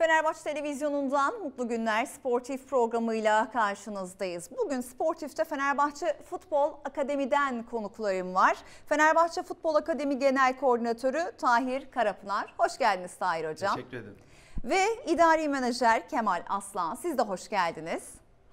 Fenerbahçe Televizyonu'ndan Mutlu Günler Sportif programıyla karşınızdayız. Bugün Sportif'te Fenerbahçe Futbol Akademi'den konuklarım var. Fenerbahçe Futbol Akademi Genel Koordinatörü Tahir Karapınar. Hoş geldiniz Tahir Hocam. Teşekkür ederim. Ve İdari menajer Kemal Aslan. Siz de hoş geldiniz.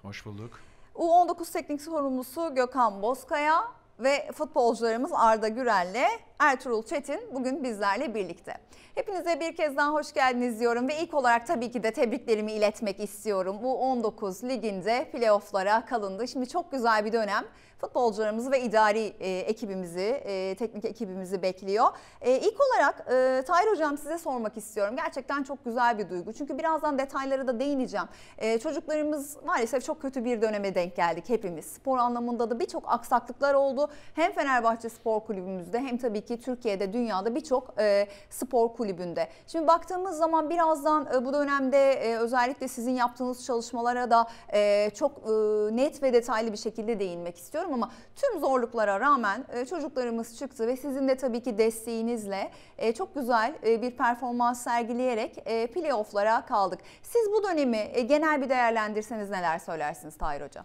Hoş bulduk. U19 teknik sorumlusu Gökhan Bozkaya ve futbolcularımız Arda Gürel'le Ertuğrul Çetin bugün bizlerle birlikte. Hepinize bir kez daha hoş geldiniz diyorum ve ilk olarak tabii ki de tebriklerimi iletmek istiyorum. Bu 19 liginde playofflara kalındı. Şimdi çok güzel bir dönem futbolcularımızı ve idari e, ekibimizi, e, teknik ekibimizi bekliyor. E, ilk olarak e, Tahir Hocam size sormak istiyorum. Gerçekten çok güzel bir duygu. Çünkü birazdan detaylara da değineceğim. E, çocuklarımız maalesef çok kötü bir döneme denk geldik hepimiz. Spor anlamında da birçok aksaklıklar oldu. Hem Fenerbahçe Spor Kulübümüzde hem tabii ki Türkiye'de, dünyada birçok e, spor kulübünde. Şimdi baktığımız zaman birazdan e, bu dönemde e, özellikle sizin yaptığınız çalışmalara da e, çok e, net ve detaylı bir şekilde değinmek istiyorum düşünüyorum ama tüm zorluklara rağmen e, çocuklarımız çıktı ve sizin de tabii ki desteğinizle e, çok güzel e, bir performans sergileyerek e, playofflara kaldık. Siz bu dönemi genel bir değerlendirseniz neler söylersiniz Tahir Hocam?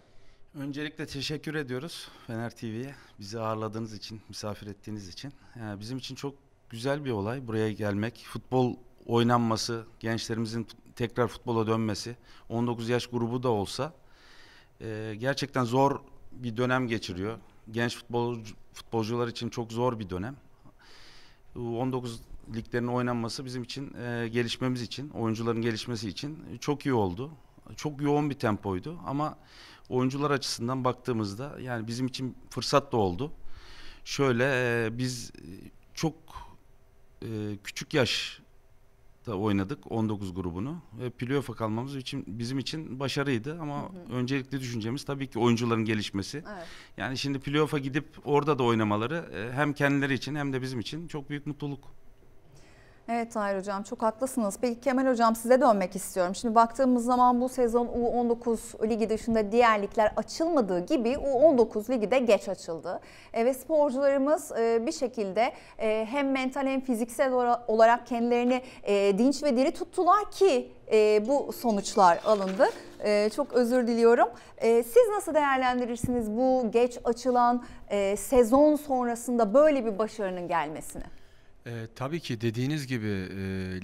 Öncelikle teşekkür ediyoruz Fener TV'ye. Bizi ağırladığınız için, misafir ettiğiniz için. Yani bizim için çok güzel bir olay buraya gelmek. Futbol oynanması, gençlerimizin tekrar futbola dönmesi, 19 yaş grubu da olsa e, gerçekten zor bir dönem geçiriyor. Genç futbol futbolcular için çok zor bir dönem. 19 liglerin oynanması bizim için e, gelişmemiz için, oyuncuların gelişmesi için çok iyi oldu. Çok yoğun bir tempoydu ama oyuncular açısından baktığımızda yani bizim için fırsat da oldu. Şöyle e, biz çok e, küçük yaş da oynadık 19 grubunu. E, playoff'a kalmamız için bizim için başarıydı ama hı hı. öncelikli düşüncemiz tabii ki oyuncuların gelişmesi. Evet. Yani şimdi playoff'a gidip orada da oynamaları e, hem kendileri için hem de bizim için çok büyük mutluluk. Evet Tahir Hocam çok haklısınız. Peki Kemal Hocam size dönmek istiyorum. Şimdi baktığımız zaman bu sezon U19 ligi dışında diğer ligler açılmadığı gibi U19 ligi de geç açıldı. E, ve sporcularımız e, bir şekilde e, hem mental hem fiziksel olarak kendilerini e, dinç ve diri tuttular ki e, bu sonuçlar alındı. E, çok özür diliyorum. E, siz nasıl değerlendirirsiniz bu geç açılan e, sezon sonrasında böyle bir başarının gelmesini? E, tabii ki dediğiniz gibi e,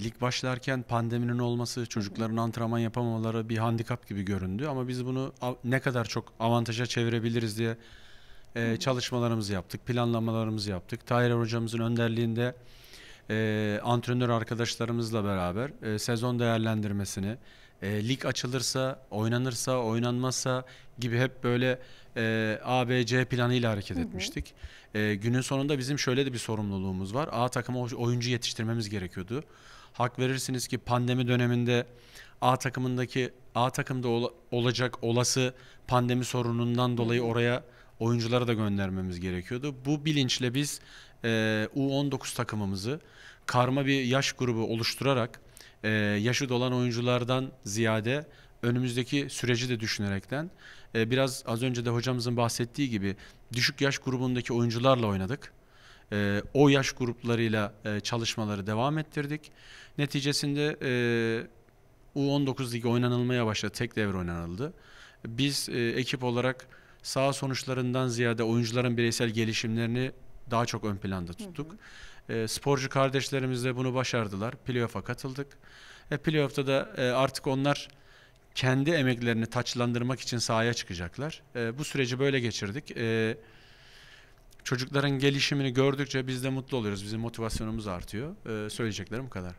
lig başlarken pandeminin olması, çocukların antrenman yapamamaları bir handikap gibi göründü. Ama biz bunu ne kadar çok avantaja çevirebiliriz diye e, çalışmalarımızı yaptık, planlamalarımızı yaptık. Tahir er hocamızın önderliğinde e, antrenör arkadaşlarımızla beraber e, sezon değerlendirmesini, e, lig açılırsa, oynanırsa, oynanmazsa gibi hep böyle e, ABC planıyla hareket hı hı. etmiştik. E, günün sonunda bizim şöyle de bir sorumluluğumuz var. A takıma oyuncu yetiştirmemiz gerekiyordu. Hak verirsiniz ki pandemi döneminde A takımındaki A takımda ol, olacak olası pandemi sorunundan dolayı oraya oyuncuları da göndermemiz gerekiyordu. Bu bilinçle biz e, U19 takımımızı karma bir yaş grubu oluşturarak e, yaşı dolan oyunculardan ziyade önümüzdeki süreci de düşünerekten e, biraz az önce de hocamızın bahsettiği gibi düşük yaş grubundaki oyuncularla oynadık. E, o yaş gruplarıyla e, çalışmaları devam ettirdik. Neticesinde e, U19 ligi oynanılmaya başladı. Tek devre oynanıldı. Biz e, ekip olarak saha sonuçlarından ziyade oyuncuların bireysel gelişimlerini daha çok ön planda tuttuk. Hı hı. E, sporcu kardeşlerimiz de bunu başardılar. Playoff'a katıldık. E, playoff'ta da e, artık onlar kendi emeklerini taçlandırmak için sahaya çıkacaklar. E, bu süreci böyle geçirdik. E, çocukların gelişimini gördükçe biz de mutlu oluyoruz. Bizim motivasyonumuz artıyor. E, söyleyeceklerim bu kadar.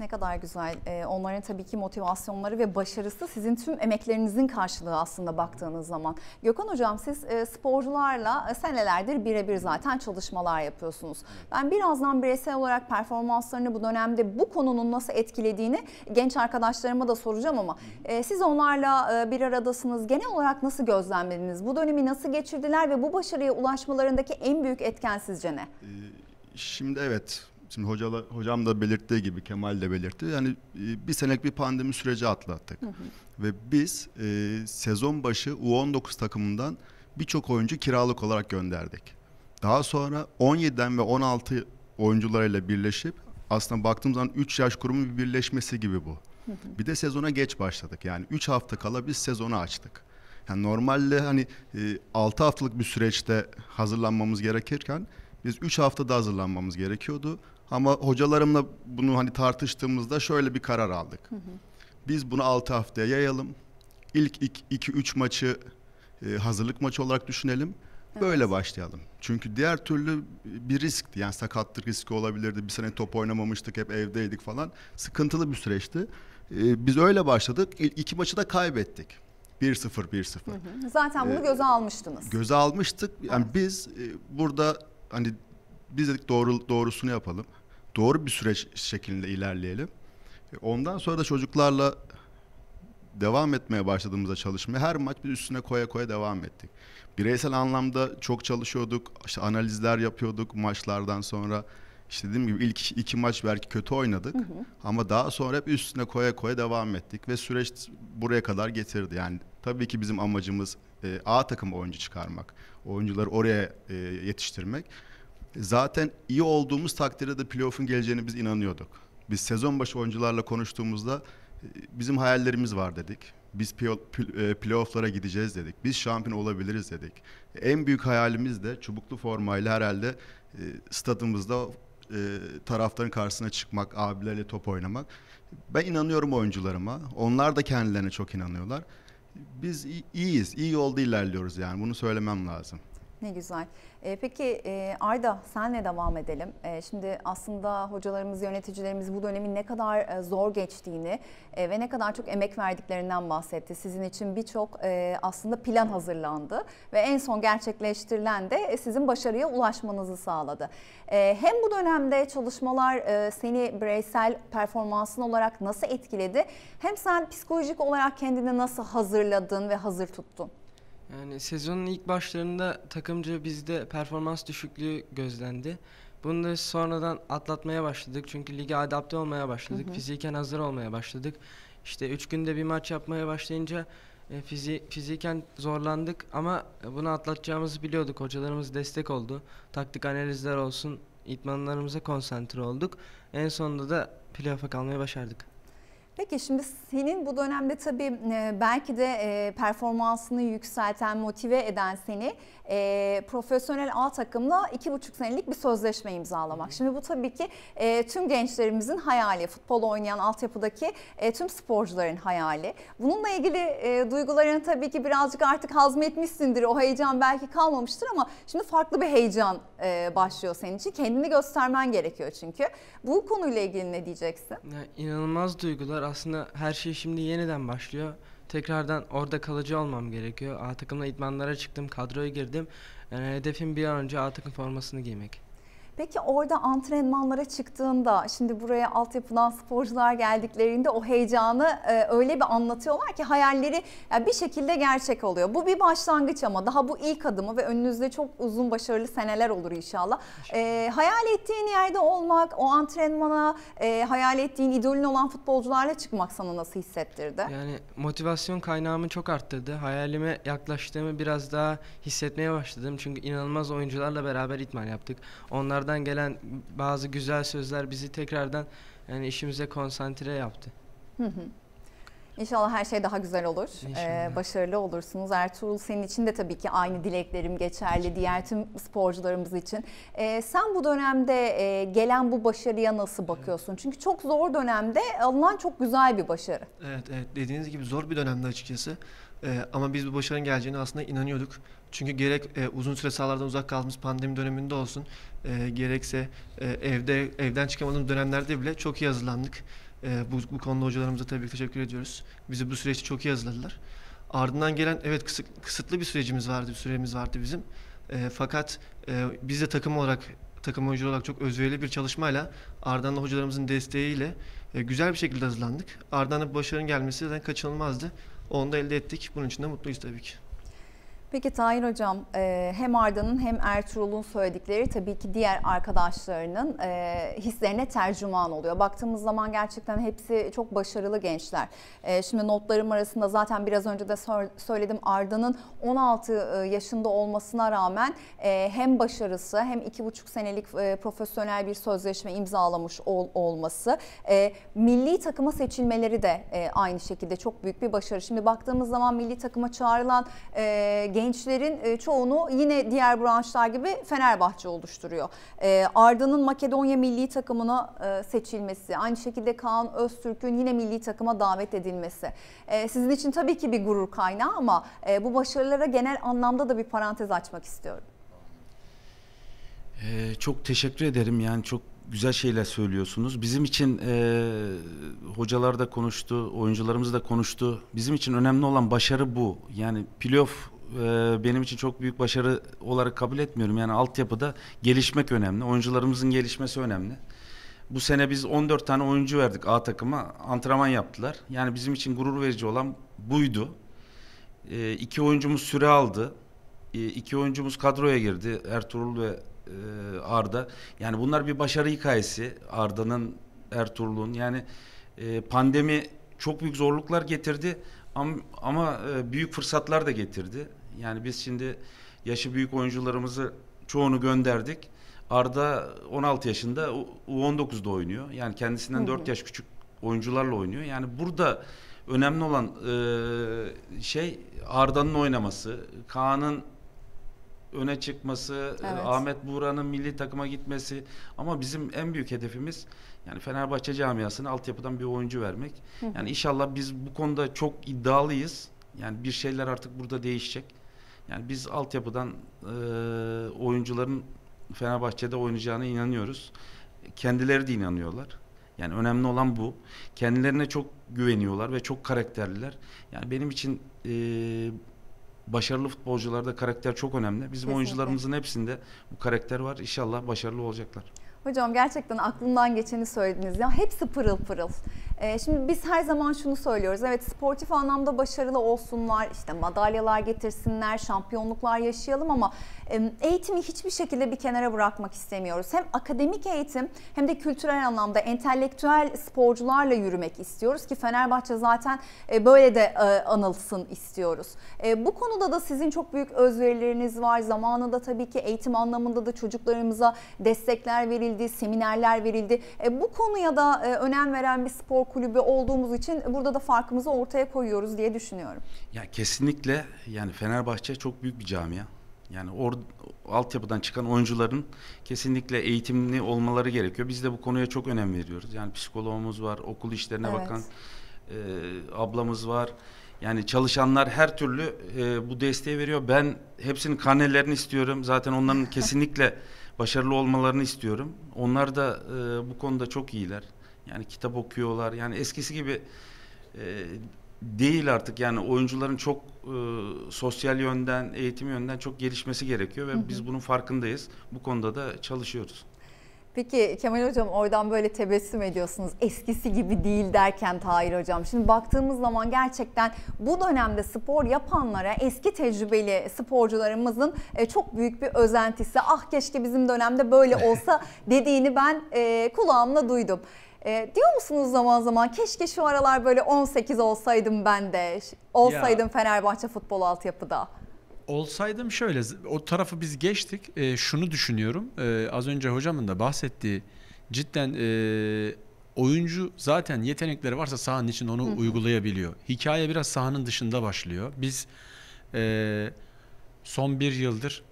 Ne kadar güzel. Ee, onların tabii ki motivasyonları ve başarısı sizin tüm emeklerinizin karşılığı aslında baktığınız zaman. Gökhan Hocam siz e, sporcularla e, senelerdir birebir zaten çalışmalar yapıyorsunuz. Ben birazdan bireysel olarak performanslarını bu dönemde bu konunun nasıl etkilediğini genç arkadaşlarıma da soracağım ama e, siz onlarla e, bir aradasınız. Genel olarak nasıl gözlemlediniz? Bu dönemi nasıl geçirdiler ve bu başarıya ulaşmalarındaki en büyük etken sizce ne? Ee, şimdi evet şimdi hocalar, hocam da belirttiği gibi Kemal de belirtti. Yani e, bir senek bir pandemi süreci atlattık. Hı hı. Ve biz e, sezon başı U19 takımından birçok oyuncu kiralık olarak gönderdik. Daha sonra 17'den ve 16 oyuncularıyla birleşip aslında baktığımız zaman 3 yaş kurumu bir birleşmesi gibi bu. Hı hı. Bir de sezona geç başladık. Yani 3 hafta kala biz sezonu açtık. Yani normalde hani 6 e, haftalık bir süreçte hazırlanmamız gerekirken biz 3 haftada hazırlanmamız gerekiyordu. Ama hocalarımla bunu hani tartıştığımızda şöyle bir karar aldık. Hı hı. Biz bunu 6 haftaya yayalım. İlk 2-3 maçı e, hazırlık maçı olarak düşünelim. Evet. Böyle başlayalım. Çünkü diğer türlü bir riskti. Yani sakatlık riski olabilirdi. Bir sene top oynamamıştık, hep evdeydik falan. Sıkıntılı bir süreçti. Ee, biz öyle başladık. İlk iki maçı da kaybettik. 1-0, 1-0. Zaten bunu ee, göze almıştınız. Göze almıştık. Yani evet. biz e, burada hani biz dedik doğru, doğrusunu yapalım doğru bir süreç şeklinde ilerleyelim. E, ondan sonra da çocuklarla devam etmeye başladığımızda çalışma. her maç bir üstüne koya koya devam ettik. Bireysel anlamda çok çalışıyorduk. İşte analizler yapıyorduk maçlardan sonra. İşte dediğim gibi ilk iki maç belki kötü oynadık hı hı. ama daha sonra hep üstüne koya koya devam ettik ve süreç buraya kadar getirdi. Yani tabii ki bizim amacımız e, A takım oyuncu çıkarmak, oyuncuları oraya e, yetiştirmek. Zaten iyi olduğumuz takdirde de playoff'un geleceğini biz inanıyorduk. Biz sezon başı oyuncularla konuştuğumuzda e, bizim hayallerimiz var dedik. Biz e, playoff'lara gideceğiz dedik. Biz şampiyon olabiliriz dedik. En büyük hayalimiz de çubuklu formayla herhalde e, stadımızda taraftarın karşısına çıkmak, abilerle top oynamak. Ben inanıyorum oyuncularıma. Onlar da kendilerine çok inanıyorlar. Biz iyiyiz, iyi yolda ilerliyoruz yani bunu söylemem lazım. Ne güzel. E, peki e, Arda senle devam edelim. E, şimdi aslında hocalarımız, yöneticilerimiz bu dönemin ne kadar e, zor geçtiğini e, ve ne kadar çok emek verdiklerinden bahsetti. Sizin için birçok e, aslında plan hazırlandı ve en son gerçekleştirilen de e, sizin başarıya ulaşmanızı sağladı. E, hem bu dönemde çalışmalar e, seni bireysel performansın olarak nasıl etkiledi? Hem sen psikolojik olarak kendini nasıl hazırladın ve hazır tuttun? Yani sezonun ilk başlarında takımca bizde performans düşüklüğü gözlendi. Bunu da sonradan atlatmaya başladık. Çünkü lige adapte olmaya başladık. Hı hı. Fiziken hazır olmaya başladık. İşte üç günde bir maç yapmaya başlayınca e, fizi, fiziken zorlandık ama bunu atlatacağımızı biliyorduk. Hocalarımız destek oldu. Taktik analizler olsun, idmanlarımıza konsantre olduk. En sonunda da playoff'a kalmayı başardık. Peki şimdi senin bu dönemde tabii e, belki de e, performansını yükselten, motive eden seni e, profesyonel A takımla iki buçuk senelik bir sözleşme imzalamak. Şimdi bu tabii ki tüm gençlerimizin hayali, futbol oynayan altyapıdaki e, tüm sporcuların hayali. Bununla ilgili e, duygularını tabii ki birazcık artık hazmetmişsindir, o heyecan belki kalmamıştır ama şimdi farklı bir heyecan başlıyor senin için. Kendini göstermen gerekiyor çünkü. Bu konuyla ilgili ne diyeceksin? Ya, inanılmaz duygular aslında her şey şimdi yeniden başlıyor. Tekrardan orada kalıcı olmam gerekiyor. A takımla idmanlara çıktım, kadroya girdim. Yani hedefim bir an önce A takım formasını giymek. Peki orada antrenmanlara çıktığında şimdi buraya altyapıdan sporcular geldiklerinde o heyecanı e, öyle bir anlatıyorlar ki hayalleri yani bir şekilde gerçek oluyor. Bu bir başlangıç ama daha bu ilk adımı ve önünüzde çok uzun başarılı seneler olur inşallah. E, hayal ettiğin yerde olmak, o antrenmana e, hayal ettiğin idolün olan futbolcularla çıkmak sana nasıl hissettirdi? Yani motivasyon kaynağımı çok arttırdı. Hayalime yaklaştığımı biraz daha hissetmeye başladım. Çünkü inanılmaz oyuncularla beraber itman yaptık. Onlar onlardan gelen bazı güzel sözler bizi tekrardan yani işimize konsantre yaptı. İnşallah her şey daha güzel olur. Ee, başarılı olursunuz. Ertuğrul senin için de tabii ki aynı dileklerim geçerli. Diğer tüm sporcularımız için. Ee, sen bu dönemde e, gelen bu başarıya nasıl bakıyorsun? Evet. Çünkü çok zor dönemde alınan çok güzel bir başarı. Evet, evet. Dediğiniz gibi zor bir dönemde açıkçası. Ee, ama biz bu başarının geleceğine aslında inanıyorduk. Çünkü gerek e, uzun süre sahalardan uzak kaldığımız pandemi döneminde olsun, e, gerekse e, evde evden çıkamadığımız dönemlerde bile çok iyi hazırlandık. E, bu, bu konuda hocalarımıza tabii ki teşekkür ediyoruz. Bizi bu süreçte çok iyi hazırladılar. Ardından gelen evet kısık, kısıtlı bir sürecimiz vardı, bir süremiz vardı bizim. E, fakat e, biz de takım olarak takım oyuncu olarak çok özverili bir çalışmayla ardından da hocalarımızın desteğiyle e, güzel bir şekilde hazırlandık. Ardından da başarının gelmesi zaten kaçınılmazdı. Onu da elde ettik. Bunun için de mutluyuz tabii ki. Peki Tahir Hocam e, hem Arda'nın hem Ertuğrul'un söyledikleri tabii ki diğer arkadaşlarının e, hislerine tercüman oluyor. Baktığımız zaman gerçekten hepsi çok başarılı gençler. E, şimdi notlarım arasında zaten biraz önce de söyledim Arda'nın 16 yaşında olmasına rağmen hem başarısı hem 2,5 senelik profesyonel bir sözleşme imzalamış olması milli takıma seçilmeleri de aynı şekilde çok büyük bir başarı. Şimdi baktığımız zaman milli takıma çağrılan gençler gençlerin e, çoğunu yine diğer branşlar gibi Fenerbahçe oluşturuyor. E, Arda'nın Makedonya milli takımına e, seçilmesi, aynı şekilde Kaan Öztürk'ün yine milli takıma davet edilmesi. Sizin için tabii ki bir gurur kaynağı ama bu başarılara genel anlamda da bir parantez açmak istiyorum. Ee, çok teşekkür ederim. Yani çok güzel şeyler söylüyorsunuz. Bizim için e, hocalar da konuştu, oyuncularımız da konuştu. Bizim için önemli olan başarı bu. Yani playoff e, benim için çok büyük başarı olarak kabul etmiyorum. Yani altyapıda gelişmek önemli. Oyuncularımızın gelişmesi önemli. Bu sene biz 14 tane oyuncu verdik A takıma. Antrenman yaptılar. Yani bizim için gurur verici olan buydu. E, iki oyuncumuz süre aldı. E, iki oyuncumuz kadroya girdi. Ertuğrul ve e, Arda. Yani bunlar bir başarı hikayesi. Arda'nın, Ertuğrul'un. Yani e, pandemi çok büyük zorluklar getirdi ama, ama e, büyük fırsatlar da getirdi. Yani biz şimdi yaşı büyük oyuncularımızı çoğunu gönderdik. Arda 16 yaşında U19'da oynuyor. Yani kendisinden hı hı. 4 yaş küçük oyuncularla oynuyor. Yani burada önemli olan e, şey Arda'nın oynaması, Kaan'ın öne çıkması, e, evet. Ahmet Buğra'nın milli takıma gitmesi ama bizim en büyük hedefimiz yani Fenerbahçe camiasına altyapıdan bir oyuncu vermek. Hı hı. Yani inşallah biz bu konuda çok iddialıyız. Yani bir şeyler artık burada değişecek. Yani biz altyapıdan e, oyuncuların Fenerbahçe'de oynayacağına inanıyoruz. Kendileri de inanıyorlar. Yani önemli olan bu. Kendilerine çok güveniyorlar ve çok karakterliler. Yani benim için e, başarılı futbolcularda karakter çok önemli. Bizim Kesinlikle. oyuncularımızın hepsinde bu karakter var. İnşallah başarılı olacaklar. Hocam gerçekten aklımdan geçeni söylediniz. Ya hepsi pırıl pırıl. Ee, şimdi biz her zaman şunu söylüyoruz. Evet sportif anlamda başarılı olsunlar, işte madalyalar getirsinler, şampiyonluklar yaşayalım ama eğitimi hiçbir şekilde bir kenara bırakmak istemiyoruz. Hem akademik eğitim hem de kültürel anlamda entelektüel sporcularla yürümek istiyoruz ki Fenerbahçe zaten e, böyle de e, anılsın istiyoruz. E, bu konuda da sizin çok büyük özverileriniz var. Zamanında tabii ki eğitim anlamında da çocuklarımıza destekler verildi, seminerler verildi. bu konuya da önem veren bir spor kulübü olduğumuz için burada da farkımızı ortaya koyuyoruz diye düşünüyorum. Ya kesinlikle yani Fenerbahçe çok büyük bir camia. Yani or, altyapıdan çıkan oyuncuların kesinlikle eğitimli olmaları gerekiyor. Biz de bu konuya çok önem veriyoruz. Yani psikologumuz var, okul işlerine evet. bakan e, ablamız var. Yani çalışanlar her türlü e, bu desteği veriyor. Ben hepsinin karnelerini istiyorum. Zaten onların kesinlikle başarılı olmalarını istiyorum. Onlar da e, bu konuda çok iyiler. Yani kitap okuyorlar. Yani eskisi gibi e, değil artık. Yani oyuncuların çok e, sosyal yönden, eğitim yönden çok gelişmesi gerekiyor ve hı hı. biz bunun farkındayız. Bu konuda da çalışıyoruz. Peki Kemal Hocam oradan böyle tebessüm ediyorsunuz eskisi gibi değil derken Tahir Hocam. Şimdi baktığımız zaman gerçekten bu dönemde spor yapanlara eski tecrübeli sporcularımızın e, çok büyük bir özentisi. Ah keşke bizim dönemde böyle olsa dediğini ben e, kulağımla duydum. E, diyor musunuz zaman zaman keşke şu aralar böyle 18 olsaydım ben de, olsaydım ya, Fenerbahçe futbol altyapıda? Olsaydım şöyle, o tarafı biz geçtik. E, şunu düşünüyorum, e, az önce hocamın da bahsettiği cidden e, oyuncu zaten yetenekleri varsa sahanın için onu Hı-hı. uygulayabiliyor. Hikaye biraz sahanın dışında başlıyor. Biz e, son bir yıldır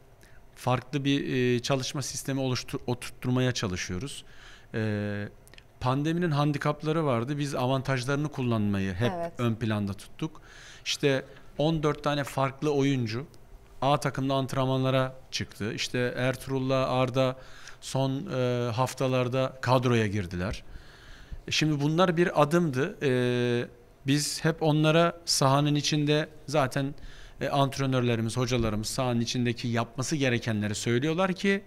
farklı bir e, çalışma sistemi oluştur oturtturmaya çalışıyoruz. E, pandeminin handikapları vardı. Biz avantajlarını kullanmayı hep evet. ön planda tuttuk. İşte 14 tane farklı oyuncu A takımda antrenmanlara çıktı. İşte Ertuğrul'la Arda son e, haftalarda kadroya girdiler. E, şimdi bunlar bir adımdı. E, biz hep onlara sahanın içinde zaten e, antrenörlerimiz, hocalarımız sahanın içindeki yapması gerekenleri söylüyorlar ki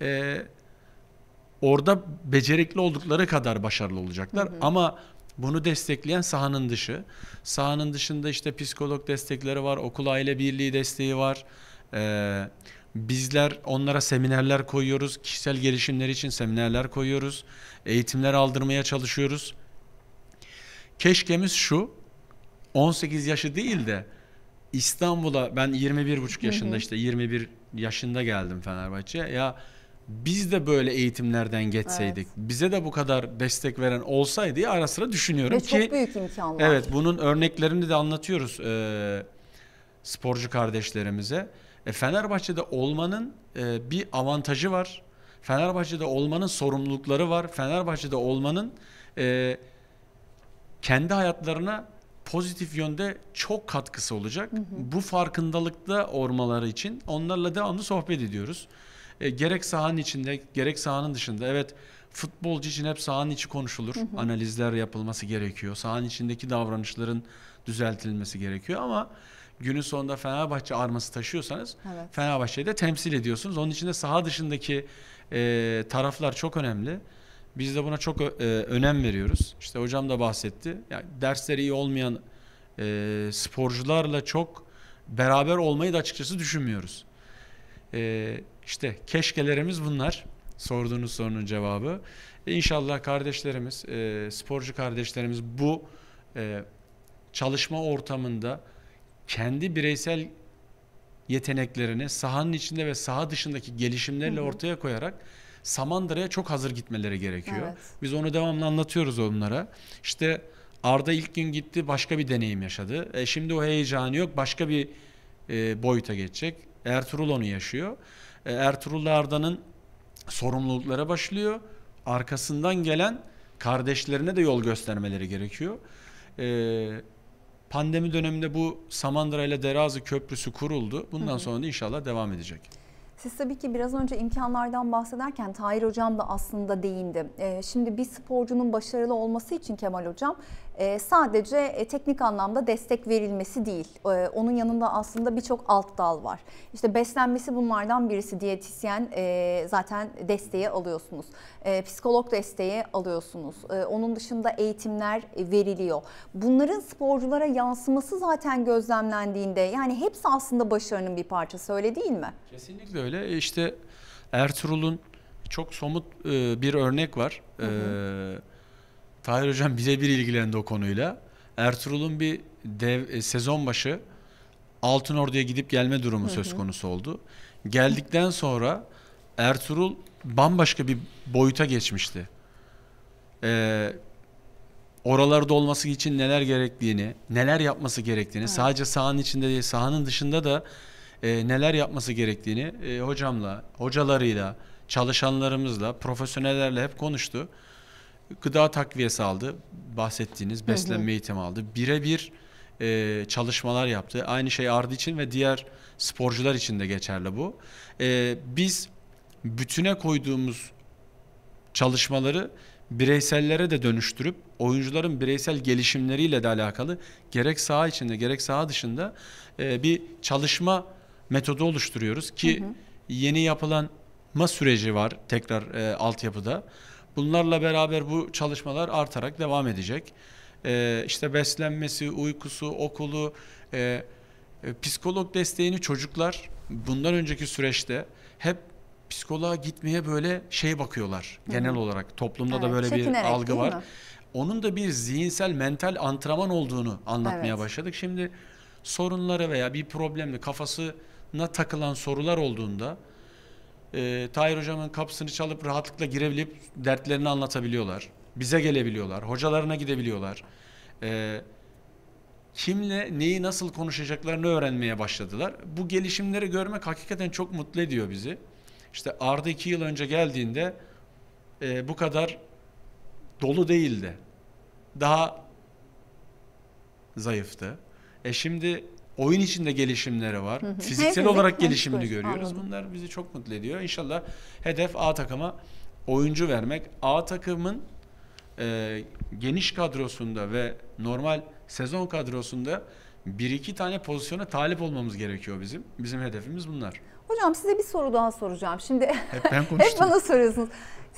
e, orada becerikli oldukları kadar başarılı olacaklar. Hı hı. Ama bunu destekleyen sahanın dışı. Sahanın dışında işte psikolog destekleri var, okul aile birliği desteği var. Ee, bizler onlara seminerler koyuyoruz. Kişisel gelişimleri için seminerler koyuyoruz. Eğitimler aldırmaya çalışıyoruz. Keşkemiz şu. 18 yaşı değil de İstanbul'a ben 21 buçuk yaşında işte 21 yaşında geldim Fenerbahçe'ye. Ya biz de böyle eğitimlerden geçseydik, evet. bize de bu kadar destek veren olsaydı ara sıra düşünüyorum Ve ki. çok büyük imkanlar. Evet bunun örneklerini de anlatıyoruz e, sporcu kardeşlerimize. E, Fenerbahçe'de olmanın e, bir avantajı var. Fenerbahçe'de olmanın sorumlulukları var. Fenerbahçe'de olmanın e, kendi hayatlarına pozitif yönde çok katkısı olacak. Hı hı. Bu farkındalıkta olmaları için onlarla devamlı sohbet ediyoruz. E, gerek sahanın içinde gerek sahanın dışında evet futbolcu için hep sahanın içi konuşulur. Hı hı. Analizler yapılması gerekiyor. Sahanın içindeki davranışların düzeltilmesi gerekiyor ama günün sonunda Fenerbahçe arması taşıyorsanız evet. Fenerbahçe'yi de temsil ediyorsunuz. Onun için de saha dışındaki e, taraflar çok önemli. Biz de buna çok e, önem veriyoruz. İşte hocam da bahsetti. Yani dersleri iyi olmayan e, sporcularla çok beraber olmayı da açıkçası düşünmüyoruz. E, işte keşkelerimiz bunlar. Sorduğunuz sorunun cevabı. E, inşallah kardeşlerimiz, e, sporcu kardeşlerimiz bu e, çalışma ortamında kendi bireysel yeteneklerini sahanın içinde ve saha dışındaki gelişimlerle ortaya koyarak Samandıra'ya çok hazır gitmeleri gerekiyor. Evet. Biz onu devamlı anlatıyoruz onlara. İşte Arda ilk gün gitti başka bir deneyim yaşadı. E şimdi o heyecanı yok başka bir e, boyuta geçecek. Ertuğrul onu yaşıyor. E, Ertuğrul Arda'nın sorumluluklara başlıyor. Arkasından gelen kardeşlerine de yol göstermeleri gerekiyor. E, pandemi döneminde bu Samandıra ile Derazı Köprüsü kuruldu. Bundan sonra da inşallah devam edecek. Siz tabii ki biraz önce imkanlardan bahsederken Tahir Hocam da aslında değindi. Ee, şimdi bir sporcunun başarılı olması için Kemal Hocam ee, sadece e, teknik anlamda destek verilmesi değil. Ee, onun yanında aslında birçok alt dal var. İşte beslenmesi bunlardan birisi. Diyetisyen e, zaten desteği alıyorsunuz. Ee, psikolog desteği alıyorsunuz. Onun dışında eğitimler e, veriliyor. Bunların sporculara yansıması zaten gözlemlendiğinde yani hepsi aslında başarının bir parçası öyle değil mi? Kesinlikle öyle. İşte Ertuğrul'un çok somut bir örnek var. Hı hı. Ee, Tahir Hocam bize bir ilgilendi o konuyla. Ertuğrul'un bir dev, e, sezon başı Altın Ordu'ya gidip gelme durumu hı hı. söz konusu oldu. Geldikten sonra Ertuğrul bambaşka bir boyuta geçmişti. Ee, oralarda olması için neler gerektiğini, neler yapması gerektiğini, evet. sadece sahanın içinde değil, sahanın dışında da e, neler yapması gerektiğini e, hocamla, hocalarıyla, çalışanlarımızla, profesyonellerle hep konuştu gıda takviyesi aldı. Bahsettiğiniz beslenme eğitimi aldı. Birebir e, çalışmalar yaptı. Aynı şey Arda için ve diğer sporcular için de geçerli bu. E, biz bütüne koyduğumuz çalışmaları bireysellere de dönüştürüp oyuncuların bireysel gelişimleriyle de alakalı gerek saha içinde gerek saha dışında e, bir çalışma metodu oluşturuyoruz ki hı hı. yeni yapılanma süreci var tekrar e, altyapıda. Bunlarla beraber bu çalışmalar artarak devam edecek. Ee, işte beslenmesi, uykusu, okulu, e, e, psikolog desteğini çocuklar bundan önceki süreçte hep psikoloğa gitmeye böyle şey bakıyorlar. Hı -hı. Genel olarak toplumda evet, da böyle bir algı var. Mi? Onun da bir zihinsel, mental antrenman olduğunu anlatmaya evet. başladık. Şimdi sorunları veya bir problemle kafasına takılan sorular olduğunda e, Tahir hocamın kapısını çalıp rahatlıkla girebilip dertlerini anlatabiliyorlar. Bize gelebiliyorlar, hocalarına gidebiliyorlar. E, kimle neyi nasıl konuşacaklarını öğrenmeye başladılar. Bu gelişimleri görmek hakikaten çok mutlu ediyor bizi. İşte Arda iki yıl önce geldiğinde e, bu kadar dolu değildi. Daha zayıftı. E şimdi oyun içinde gelişimleri var. Hı hı. Fiziksel Hepimiz olarak gelişimini hı, görüyoruz. Anladım. Bunlar bizi çok mutlu ediyor. İnşallah hedef A takıma oyuncu vermek. A takımın e, geniş kadrosunda ve normal sezon kadrosunda bir iki tane pozisyona talip olmamız gerekiyor bizim. Bizim hedefimiz bunlar. Hocam size bir soru daha soracağım. Şimdi hep, ben hep bana soruyorsunuz.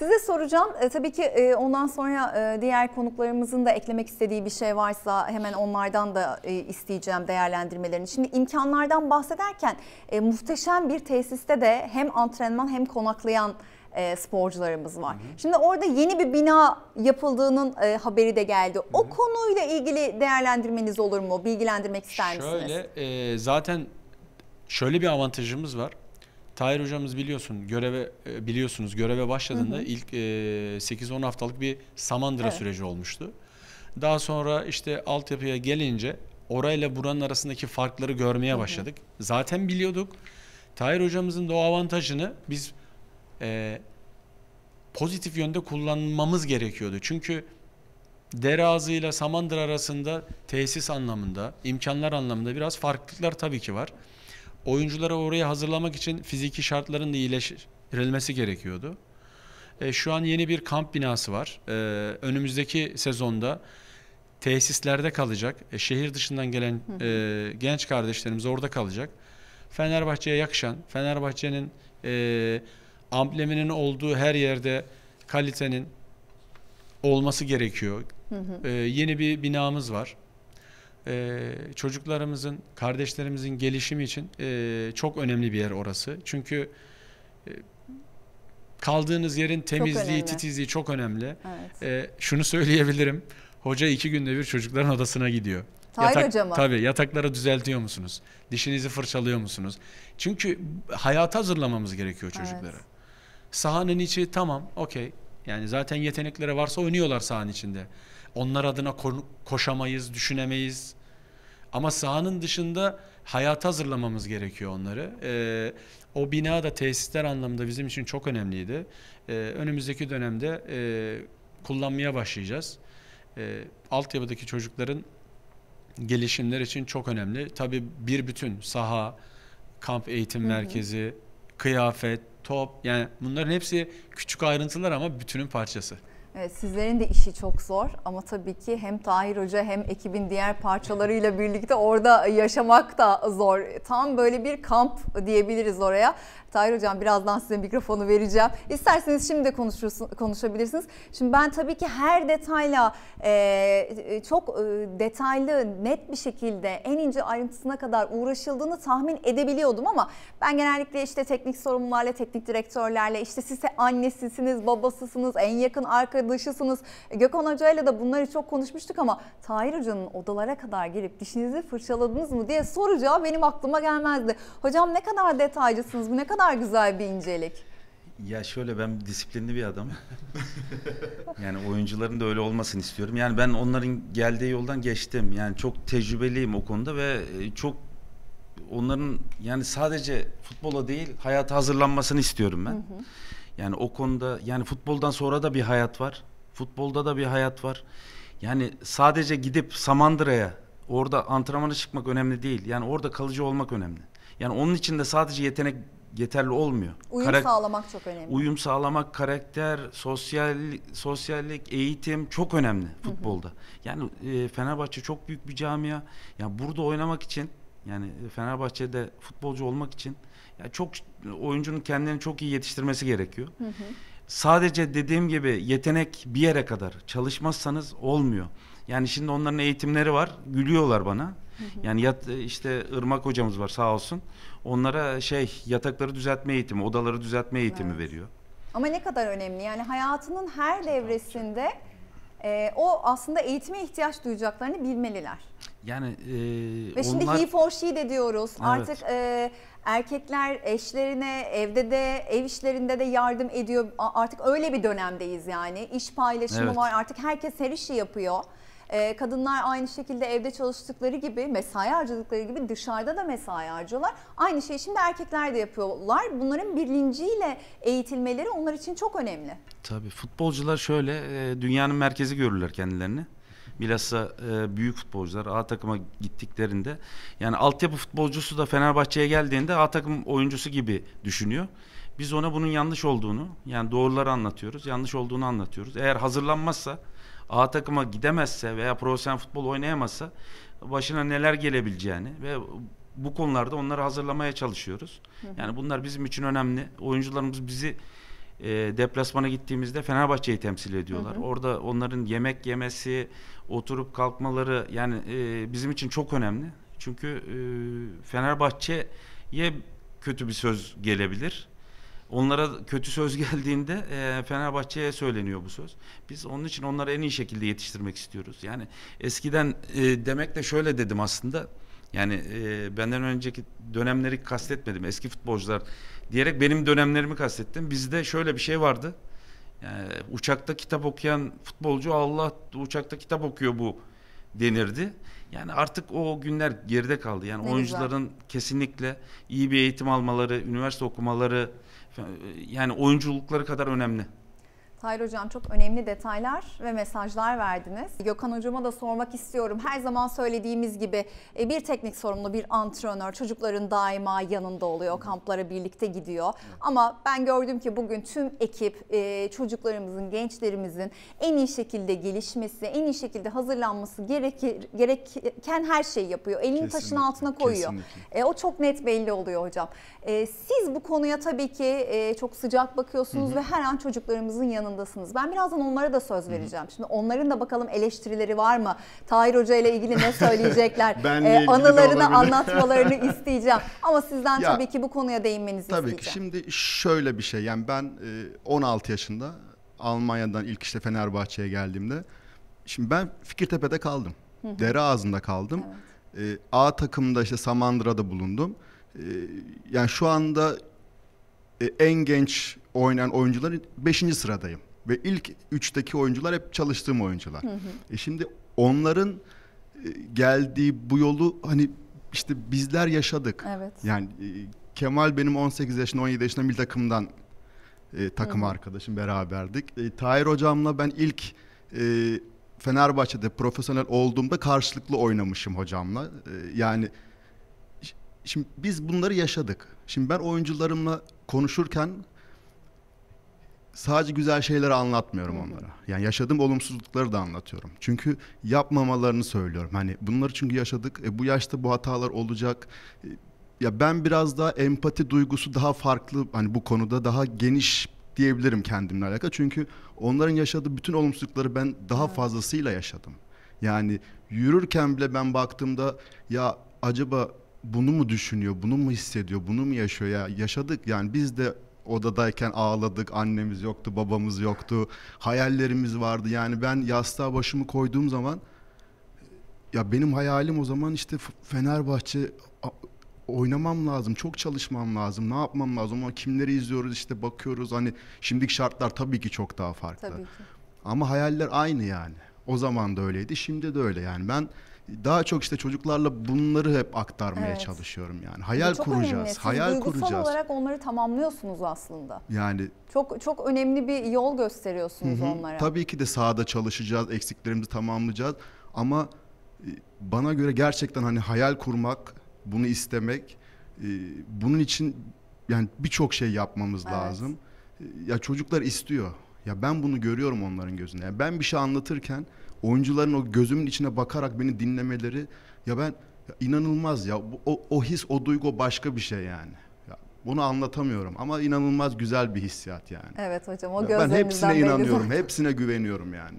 Size soracağım. E, tabii ki e, ondan sonra e, diğer konuklarımızın da eklemek istediği bir şey varsa hemen onlardan da e, isteyeceğim değerlendirmelerini. Şimdi imkanlardan bahsederken e, muhteşem bir tesiste de hem antrenman hem konaklayan e, sporcularımız var. Hı hı. Şimdi orada yeni bir bina yapıldığının e, haberi de geldi. Hı hı. O konuyla ilgili değerlendirmeniz olur mu? Bilgilendirmek ister misiniz? Şöyle e, zaten şöyle bir avantajımız var. Tahir hocamız biliyorsun göreve e, biliyorsunuz göreve başladığında hı hı. ilk e, 8-10 haftalık bir Samandıra evet. süreci olmuştu. Daha sonra işte altyapıya gelince orayla buranın arasındaki farkları görmeye başladık. Hı hı. Zaten biliyorduk. Tahir hocamızın da o avantajını biz e, pozitif yönde kullanmamız gerekiyordu. Çünkü Dere ağzıyla samandır arasında tesis anlamında, imkanlar anlamında biraz farklılıklar tabii ki var oyuncuları oraya hazırlamak için fiziki şartların da iyileştirilmesi gerekiyordu. E, şu an yeni bir kamp binası var. E, önümüzdeki sezonda tesislerde kalacak. E, şehir dışından gelen e, genç kardeşlerimiz orada kalacak. Fenerbahçe'ye yakışan, Fenerbahçe'nin e, ambleminin olduğu her yerde kalitenin olması gerekiyor. Hı hı. E, yeni bir binamız var e, çocuklarımızın, kardeşlerimizin gelişimi için e, çok önemli bir yer orası. Çünkü e, kaldığınız yerin temizliği, çok titizliği çok önemli. Evet. E, şunu söyleyebilirim. Hoca iki günde bir çocukların odasına gidiyor. Yatak, Tabii yatakları düzeltiyor musunuz? Dişinizi fırçalıyor musunuz? Çünkü hayata hazırlamamız gerekiyor çocukları. Evet. Sahanın içi tamam okey. Yani zaten yeteneklere varsa oynuyorlar sahanın içinde. Onlar adına koşamayız, düşünemeyiz. Ama sahanın dışında hayata hazırlamamız gerekiyor onları. E, o bina da tesisler anlamında bizim için çok önemliydi. E, önümüzdeki dönemde e, kullanmaya başlayacağız. E, altyapıdaki çocukların gelişimler için çok önemli. Tabii bir bütün saha, kamp eğitim merkezi, hı hı. kıyafet, top yani bunların hepsi küçük ayrıntılar ama bütünün parçası. Evet, sizlerin de işi çok zor ama tabii ki hem Tahir Hoca hem ekibin diğer parçalarıyla birlikte orada yaşamak da zor. Tam böyle bir kamp diyebiliriz oraya. Tahir Hocam birazdan size mikrofonu vereceğim. İsterseniz şimdi de konuşabilirsiniz. Şimdi ben tabii ki her detayla e, e, çok e, detaylı, net bir şekilde en ince ayrıntısına kadar uğraşıldığını tahmin edebiliyordum ama ben genellikle işte teknik sorumlularla, teknik direktörlerle, işte size annesisiniz, babasısınız, en yakın arkadaşınız ve dışısınız. Gökhan Hoca ile de bunları çok konuşmuştuk ama Tahir Hoca'nın odalara kadar gelip dişinizi fırçaladınız mı diye soracağı benim aklıma gelmezdi. Hocam ne kadar detaycısınız bu ne kadar güzel bir incelik. Ya şöyle ben disiplinli bir adam. yani oyuncuların da öyle olmasını istiyorum. Yani ben onların geldiği yoldan geçtim. Yani çok tecrübeliyim o konuda ve e, çok onların yani sadece futbola değil hayata hazırlanmasını istiyorum ben. Hı hı. Yani o konuda yani futboldan sonra da bir hayat var. Futbolda da bir hayat var. Yani sadece gidip Samandıra'ya orada antrenmana çıkmak önemli değil. Yani orada kalıcı olmak önemli. Yani onun için de sadece yetenek yeterli olmuyor. Uyum Karak sağlamak çok önemli. Uyum sağlamak, karakter, sosyal sosyallik, eğitim çok önemli futbolda. Hı hı. Yani e, Fenerbahçe çok büyük bir camia. yani burada oynamak için yani e, Fenerbahçe'de futbolcu olmak için ya çok oyuncunun kendini çok iyi yetiştirmesi gerekiyor. Hı hı. Sadece dediğim gibi yetenek bir yere kadar çalışmazsanız olmuyor. Yani şimdi onların eğitimleri var. Gülüyorlar bana. Hı hı. Yani yat, e, işte Irmak hocamız var sağ olsun. Onlara şey yatakları düzeltme eğitimi, odaları düzeltme eğitimi evet. veriyor. Ama ne kadar önemli. Yani hayatının her devresinde e, o aslında eğitime ihtiyaç duyacaklarını bilmeliler. Yani e, Ve şimdi onlar... he for she de diyoruz. Evet. Artık e, Erkekler eşlerine evde de ev işlerinde de yardım ediyor. Artık öyle bir dönemdeyiz yani. İş paylaşımı evet. var artık herkes her işi yapıyor. Ee, kadınlar aynı şekilde evde çalıştıkları gibi mesai harcadıkları gibi dışarıda da mesai harcıyorlar. Aynı şeyi şimdi erkekler de yapıyorlar. Bunların bilinciyle eğitilmeleri onlar için çok önemli. Tabii futbolcular şöyle e, dünyanın merkezi görürler kendilerini. Bilhassa e, büyük futbolcular A takıma gittiklerinde yani altyapı futbolcusu da Fenerbahçe'ye geldiğinde A takım oyuncusu gibi düşünüyor. Biz ona bunun yanlış olduğunu yani doğruları anlatıyoruz. Yanlış olduğunu anlatıyoruz. Eğer hazırlanmazsa A takıma gidemezse veya profesyonel futbol oynayamazsa başına neler gelebileceğini ve bu konularda onları hazırlamaya çalışıyoruz. Yani bunlar bizim için önemli. Oyuncularımız bizi e, deplasmana gittiğimizde Fenerbahçe'yi temsil ediyorlar. Hı hı. Orada onların yemek yemesi, oturup kalkmaları yani e, bizim için çok önemli. Çünkü e, Fenerbahçe'ye kötü bir söz gelebilir. Onlara kötü söz geldiğinde e, Fenerbahçe'ye söyleniyor bu söz. Biz onun için onları en iyi şekilde yetiştirmek istiyoruz. Yani eskiden e, demek de şöyle dedim aslında. Yani e, benden önceki dönemleri kastetmedim. Eski futbolcular diyerek benim dönemlerimi kastettim. Bizde şöyle bir şey vardı. Yani uçakta kitap okuyan futbolcu Allah uçakta kitap okuyor bu denirdi. Yani artık o günler geride kaldı. Yani ne oyuncuların güzel. kesinlikle iyi bir eğitim almaları, üniversite okumaları e, yani oyunculukları kadar önemli. Tahir Hocam çok önemli detaylar ve mesajlar verdiniz. Gökhan Hocama da sormak istiyorum. Her zaman söylediğimiz gibi e, bir teknik sorumlu, bir antrenör çocukların daima yanında oluyor. Kamplara birlikte gidiyor. Ama ben gördüm ki bugün tüm ekip e, çocuklarımızın, gençlerimizin en iyi şekilde gelişmesi, en iyi şekilde hazırlanması gerekir, gereken her şeyi yapıyor. Elini kesinlikle, taşın altına koyuyor. Kesinlikle. E, o çok net belli oluyor hocam. Siz bu konuya tabii ki çok sıcak bakıyorsunuz hı hı. ve her an çocuklarımızın yanında yanındasınız. Ben birazdan onlara da söz vereceğim. Şimdi onların da bakalım eleştirileri var mı? Tahir Hoca ile ilgili ne söyleyecekler? e, anılarını anlatmalarını isteyeceğim. Ama sizden ya, tabii ki bu konuya değinmenizi tabii isteyeceğim. Tabii ki şimdi şöyle bir şey. Yani ben 16 e, yaşında Almanya'dan ilk işte Fenerbahçe'ye geldiğimde şimdi ben Fikirtepe'de kaldım. Dere ağzında kaldım. Evet. E, A takımda işte Samandıra'da bulundum. E, yani şu anda e, en genç oynayan oyuncuların 5. sıradayım. Ve ilk 3'teki oyuncular hep çalıştığım oyuncular. Hı hı. E şimdi onların e, geldiği bu yolu hani işte bizler yaşadık. Evet. Yani e, Kemal benim 18 yaşında 17 yaşında bir takımdan e, takım hı. arkadaşım beraberdik. E, Tahir hocamla ben ilk e, Fenerbahçe'de profesyonel olduğumda karşılıklı oynamışım hocamla. E, yani şimdi biz bunları yaşadık. Şimdi ben oyuncularımla konuşurken sadece güzel şeyleri anlatmıyorum onlara. Yani yaşadığım olumsuzlukları da anlatıyorum. Çünkü yapmamalarını söylüyorum. Hani bunları çünkü yaşadık. E, bu yaşta bu hatalar olacak. E, ya ben biraz daha empati duygusu daha farklı hani bu konuda daha geniş diyebilirim kendimle alakalı. Çünkü onların yaşadığı bütün olumsuzlukları ben daha fazlasıyla yaşadım. Yani yürürken bile ben baktığımda ya acaba bunu mu düşünüyor, bunu mu hissediyor, bunu mu yaşıyor ya yaşadık. Yani biz de odadayken ağladık. Annemiz yoktu, babamız yoktu. Hayallerimiz vardı. Yani ben yastığa başımı koyduğum zaman ya benim hayalim o zaman işte Fenerbahçe oynamam lazım, çok çalışmam lazım, ne yapmam lazım ama kimleri izliyoruz işte bakıyoruz hani şimdiki şartlar tabii ki çok daha farklı. Tabii ki. Ama hayaller aynı yani. O zaman da öyleydi, şimdi de öyle yani ben daha çok işte çocuklarla bunları hep aktarmaya evet. çalışıyorum yani. Hayal çok kuracağız, önemli. Siz hayal kuracağız. olarak onları tamamlıyorsunuz aslında. Yani çok çok önemli bir yol gösteriyorsunuz hı hı. onlara. Tabii ki de sahada çalışacağız, eksiklerimizi tamamlayacağız ama e, bana göre gerçekten hani hayal kurmak, bunu istemek, e, bunun için yani birçok şey yapmamız evet. lazım. E, ya çocuklar istiyor. Ya ben bunu görüyorum onların gözünde. Yani ben bir şey anlatırken oyuncuların o gözümün içine bakarak beni dinlemeleri ya ben ya inanılmaz ya o, o his o duygu başka bir şey yani. bunu anlatamıyorum ama inanılmaz güzel bir hissiyat yani. Evet hocam o gözlerimizden Ben hepsine inanıyorum, güzel. hepsine güveniyorum yani.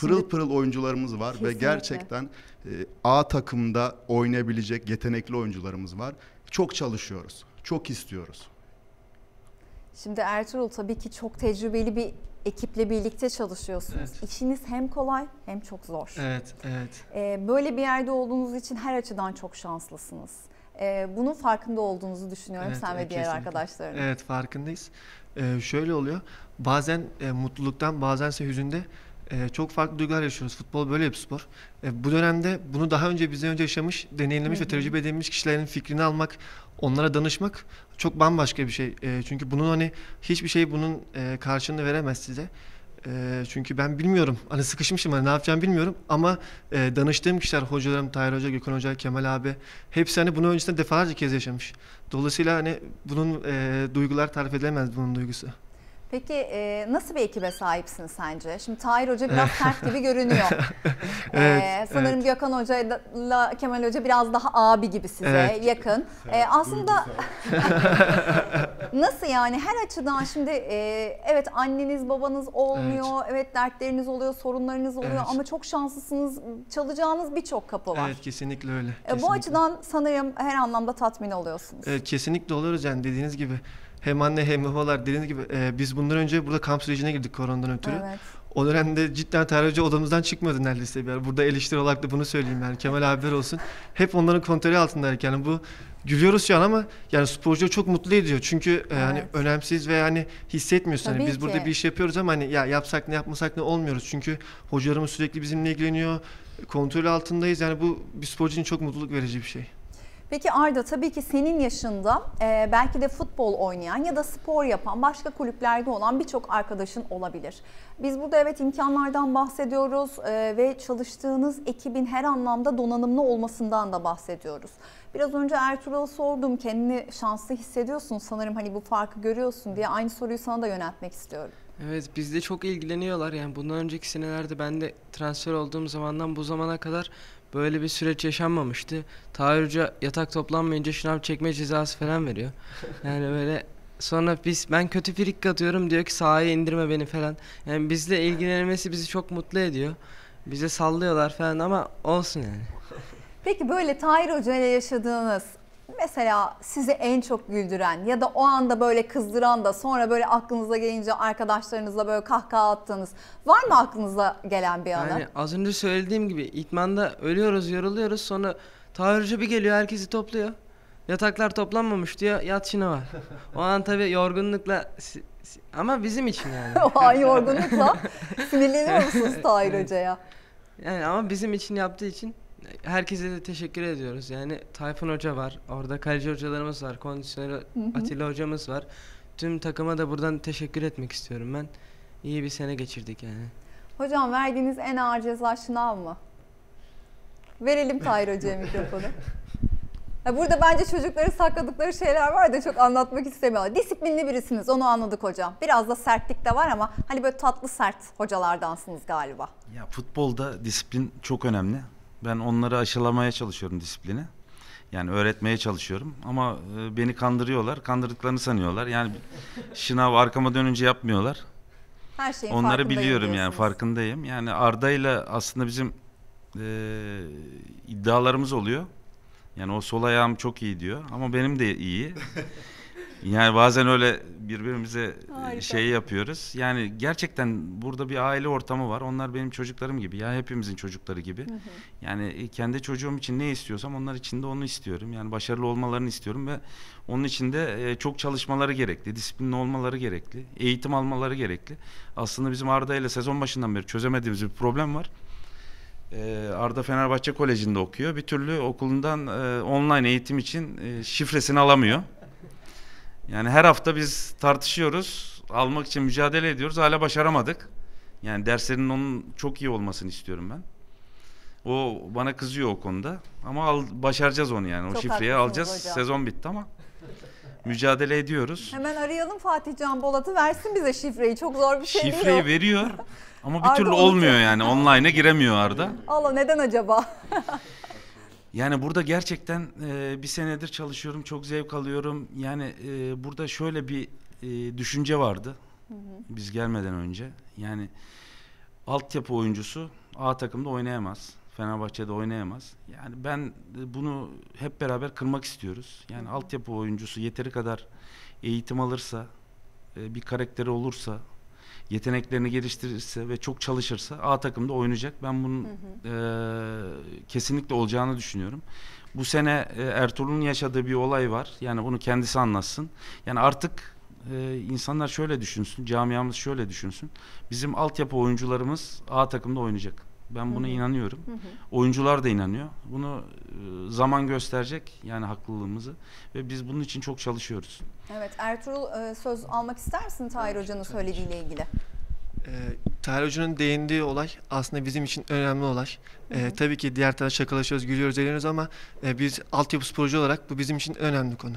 Pırıl Şimdi, pırıl oyuncularımız var kesinlikle. ve gerçekten e, A takımda oynayabilecek yetenekli oyuncularımız var. Çok çalışıyoruz, çok istiyoruz. Şimdi Ertuğrul tabii ki çok tecrübeli bir ekiple birlikte çalışıyorsunuz. Evet. İşiniz hem kolay hem çok zor. Evet, evet. Ee, böyle bir yerde olduğunuz için her açıdan çok şanslısınız. Ee, bunun farkında olduğunuzu düşünüyorum evet, sen ve diğer kesinlikle. arkadaşların. Evet, farkındayız. Ee, şöyle oluyor. Bazen e, mutluluktan, bazense hüzünde e, çok farklı duygular yaşıyoruz. Futbol böyle bir spor. E, bu dönemde bunu daha önce bizden önce yaşamış, deneyimlemiş ve tecrübe edilmiş kişilerin fikrini almak, onlara danışmak çok bambaşka bir şey. E, çünkü bunun hani hiçbir şey bunun e, karşılığını veremez size. E, çünkü ben bilmiyorum. Hani sıkışmışım hani ne yapacağımı bilmiyorum. Ama e, danıştığım kişiler hocalarım Tahir Hoca, Gökhan Hoca, Kemal abi hepsi hani bunu öncesinde defalarca kez yaşamış. Dolayısıyla hani bunun e, duygular tarif edilemez bunun duygusu. Peki e, nasıl bir ekibe sahipsin sence? Şimdi Tahir Hoca biraz sert gibi görünüyor. evet, ee, sanırım evet. Gökhan Hoca ile Kemal Hoca biraz daha abi gibi size evet. yakın. Sen, ee, aslında nasıl yani her açıdan şimdi e, evet anneniz babanız olmuyor, evet. evet dertleriniz oluyor, sorunlarınız oluyor evet. ama çok şanslısınız çalacağınız birçok kapı var. Evet kesinlikle öyle. Kesinlikle. E, bu açıdan sanırım her anlamda tatmin oluyorsunuz. Evet kesinlikle oluruz yani dediğiniz gibi hem anne hem babalar dediğiniz gibi e, biz bundan önce burada kamp sürecine girdik koronadan ötürü. Evet. O dönemde cidden terörcü odamızdan çıkmadı neredeyse bir ara. Burada eleştiri olarak da bunu söyleyeyim yani Kemal abiler olsun. Hep onların kontrolü altındaydık yani bu gülüyoruz şu an ama yani sporcu çok mutlu ediyor. Çünkü e, hani evet. hani önemsiz ve yani hissetmiyorsun. Hani Tabii hani biz ki. burada bir iş yapıyoruz ama hani ya yapsak ne yapmasak ne olmuyoruz. Çünkü hocalarımız sürekli bizimle ilgileniyor. Kontrol altındayız. Yani bu bir sporcu için çok mutluluk verici bir şey. Peki Arda tabii ki senin yaşında e, belki de futbol oynayan ya da spor yapan başka kulüplerde olan birçok arkadaşın olabilir. Biz burada evet imkanlardan bahsediyoruz e, ve çalıştığınız ekibin her anlamda donanımlı olmasından da bahsediyoruz. Biraz önce Ertuğrul'a sordum kendini şanslı hissediyorsun sanırım hani bu farkı görüyorsun diye aynı soruyu sana da yöneltmek istiyorum. Evet bizde çok ilgileniyorlar yani bundan önceki senelerde ben de transfer olduğum zamandan bu zamana kadar Böyle bir süreç yaşanmamıştı. Tahir Hoca yatak toplanmayınca şınav çekme cezası falan veriyor. Yani böyle sonra biz ben kötü frik atıyorum diyor ki sahaya indirme beni falan. Yani bizle ilgilenmesi bizi çok mutlu ediyor. Bize sallıyorlar falan ama olsun yani. Peki böyle Tahir Hoca ile yaşadığınız Mesela sizi en çok güldüren ya da o anda böyle kızdıran da sonra böyle aklınıza gelince arkadaşlarınızla böyle kahkaha attığınız var mı aklınıza gelen bir anı? Yani az önce söylediğim gibi itmanda ölüyoruz, yoruluyoruz sonra tahayyülcü bir geliyor herkesi topluyor. Yataklar toplanmamış diyor yat şuna var. O an tabii yorgunlukla ama bizim için yani. o an yorgunlukla sinirleniyor musunuz Tahir Hoca'ya? Yani ama bizim için yaptığı için herkese de teşekkür ediyoruz. Yani Tayfun Hoca var. Orada kaleci hocalarımız var. Kondisyoner Atilla hocamız var. Tüm takıma da buradan teşekkür etmek istiyorum ben. İyi bir sene geçirdik yani. Hocam verdiğiniz en ağır ceza şınav mı? Verelim Tahir Hoca'ya mikrofonu. burada bence çocukları sakladıkları şeyler var da çok anlatmak istemiyorlar. Disiplinli birisiniz onu anladık hocam. Biraz da sertlik de var ama hani böyle tatlı sert hocalardansınız galiba. Ya futbolda disiplin çok önemli. Ben onları aşılamaya çalışıyorum disiplini. Yani öğretmeye çalışıyorum ama e, beni kandırıyorlar. Kandırdıklarını sanıyorlar. Yani şınav arkama dönünce yapmıyorlar. Her şeyin Onları biliyorum yani farkındayım. Yani ile aslında bizim e, iddialarımız oluyor. Yani o sol ayağım çok iyi diyor ama benim de iyi. Yani bazen öyle birbirimize e, Harika. şey yapıyoruz. Yani gerçekten burada bir aile ortamı var. Onlar benim çocuklarım gibi. Ya hepimizin çocukları gibi. Hı hı. Yani e, kendi çocuğum için ne istiyorsam onlar için de onu istiyorum. Yani başarılı olmalarını istiyorum ve onun için de e, çok çalışmaları gerekli. Disiplinli olmaları gerekli. Eğitim almaları gerekli. Aslında bizim Arda ile sezon başından beri çözemediğimiz bir problem var. Arda Fenerbahçe Koleji'nde okuyor. Bir türlü okulundan online eğitim için şifresini alamıyor. Yani her hafta biz tartışıyoruz. Almak için mücadele ediyoruz. Hala başaramadık. Yani derslerinin onun çok iyi olmasını istiyorum ben. O bana kızıyor o konuda. Ama al, başaracağız onu yani. O şifreyi alacağız. Hocam. Sezon bitti ama mücadele ediyoruz. Hemen arayalım Fatih Can Bolat'ı versin bize şifreyi. Çok zor bir şey şifreyi değil Şifreyi veriyor ama bir Arda türlü olmuyor olacak. yani. Online'a giremiyor Arda. Allah neden acaba? Yani burada gerçekten e, bir senedir çalışıyorum, çok zevk alıyorum. Yani e, burada şöyle bir e, düşünce vardı hı hı. biz gelmeden önce. Yani altyapı oyuncusu A takımda oynayamaz. Fenerbahçe'de oynayamaz. Yani ben e, bunu hep beraber kırmak istiyoruz. Yani hı hı. altyapı oyuncusu yeteri kadar eğitim alırsa, e, bir karakteri olursa, yeteneklerini geliştirirse ve çok çalışırsa A takımda oynayacak. Ben bunun hı hı. E, kesinlikle olacağını düşünüyorum. Bu sene e, Ertuğrul'un yaşadığı bir olay var. Yani bunu kendisi anlatsın. Yani artık e, insanlar şöyle düşünsün, camiamız şöyle düşünsün. Bizim altyapı oyuncularımız A takımda oynayacak. Ben buna Hı-hı. inanıyorum. Hı-hı. Oyuncular da inanıyor. Bunu ıı, zaman gösterecek yani haklılığımızı ve biz bunun için çok çalışıyoruz. Evet Ertuğrul söz almak istersin Tahir evet, Hoca'nın söylediğiyle ilgili. E, Tahir Hoca'nın değindiği olay aslında bizim için önemli olay. E, tabii ki diğer tarafta şakalaşıyoruz, gülüyoruz, eğleniyoruz ama e, biz altyapı sporcu olarak bu bizim için önemli konu.